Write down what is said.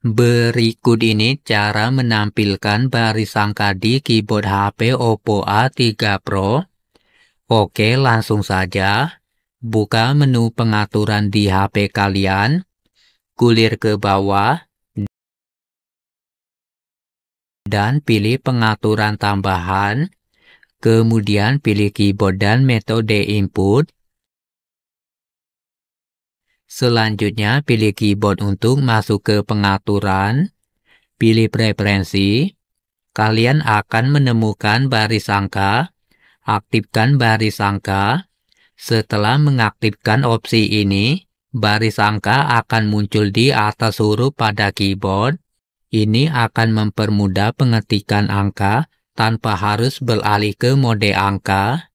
Berikut ini cara menampilkan baris di keyboard HP Oppo A3 Pro. Oke, langsung saja. Buka menu pengaturan di HP kalian. Gulir ke bawah. Dan pilih pengaturan tambahan. Kemudian pilih keyboard dan metode input. Selanjutnya, pilih keyboard untuk masuk ke pengaturan. Pilih preferensi. Kalian akan menemukan baris angka. Aktifkan baris angka. Setelah mengaktifkan opsi ini, baris angka akan muncul di atas huruf pada keyboard. Ini akan mempermudah pengetikan angka tanpa harus beralih ke mode angka.